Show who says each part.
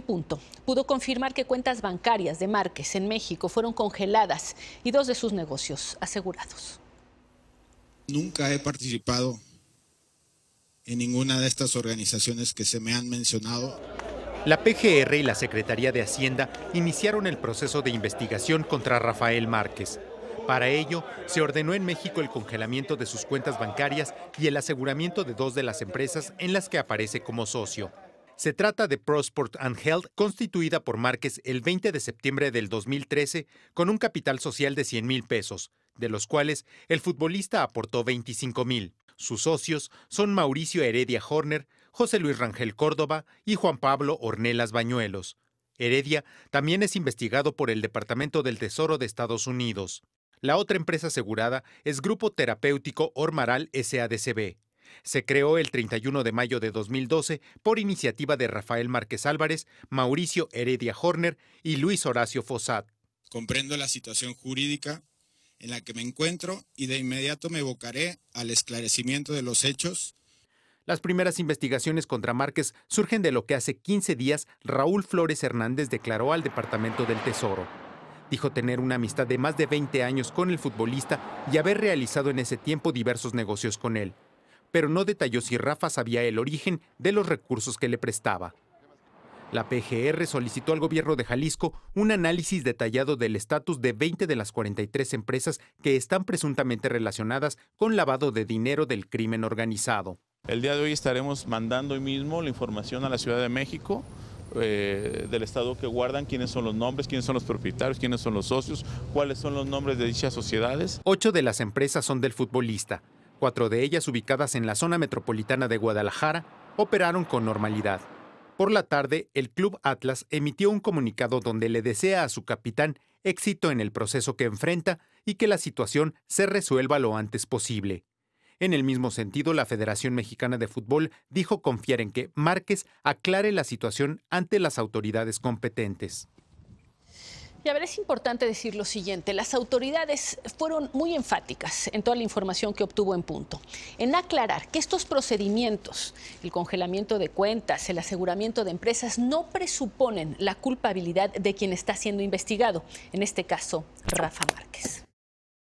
Speaker 1: punto pudo confirmar que cuentas bancarias de Márquez en México fueron congeladas y dos de sus negocios asegurados.
Speaker 2: Nunca he participado en ninguna de estas organizaciones que se me han mencionado. La PGR y la Secretaría de Hacienda iniciaron el proceso de investigación contra Rafael Márquez. Para ello, se ordenó en México el congelamiento de sus cuentas bancarias y el aseguramiento de dos de las empresas en las que aparece como socio. Se trata de Prosport and Health, constituida por Márquez el 20 de septiembre del 2013 con un capital social de 100 mil pesos, de los cuales el futbolista aportó 25 mil. Sus socios son Mauricio Heredia Horner, José Luis Rangel Córdoba y Juan Pablo Ornelas Bañuelos. Heredia también es investigado por el Departamento del Tesoro de Estados Unidos. La otra empresa asegurada es Grupo Terapéutico Ormaral SADCB. Se creó el 31 de mayo de 2012 por iniciativa de Rafael Márquez Álvarez, Mauricio Heredia Horner y Luis Horacio Fossat. Comprendo la situación jurídica en la que me encuentro y de inmediato me evocaré al esclarecimiento de los hechos las primeras investigaciones contra Márquez surgen de lo que hace 15 días Raúl Flores Hernández declaró al Departamento del Tesoro. Dijo tener una amistad de más de 20 años con el futbolista y haber realizado en ese tiempo diversos negocios con él pero no detalló si Rafa sabía el origen de los recursos que le prestaba. La PGR solicitó al gobierno de Jalisco un análisis detallado del estatus de 20 de las 43 empresas que están presuntamente relacionadas con lavado de dinero del crimen organizado. El día de hoy estaremos mandando hoy mismo la información a la Ciudad de México eh, del Estado que guardan, quiénes son los nombres, quiénes son los propietarios, quiénes son los socios, cuáles son los nombres de dichas sociedades. Ocho de las empresas son del futbolista. Cuatro de ellas ubicadas en la zona metropolitana de Guadalajara operaron con normalidad. Por la tarde, el Club Atlas emitió un comunicado donde le desea a su capitán éxito en el proceso que enfrenta y que la situación se resuelva lo antes posible. En el mismo sentido, la Federación Mexicana de Fútbol dijo confiar en que Márquez aclare la situación ante las autoridades competentes.
Speaker 1: Y a ver, es importante decir lo siguiente, las autoridades fueron muy enfáticas en toda la información que obtuvo en punto, en aclarar que estos procedimientos, el congelamiento de cuentas, el aseguramiento de empresas, no presuponen la culpabilidad de quien está siendo investigado, en este caso, Rafa Márquez.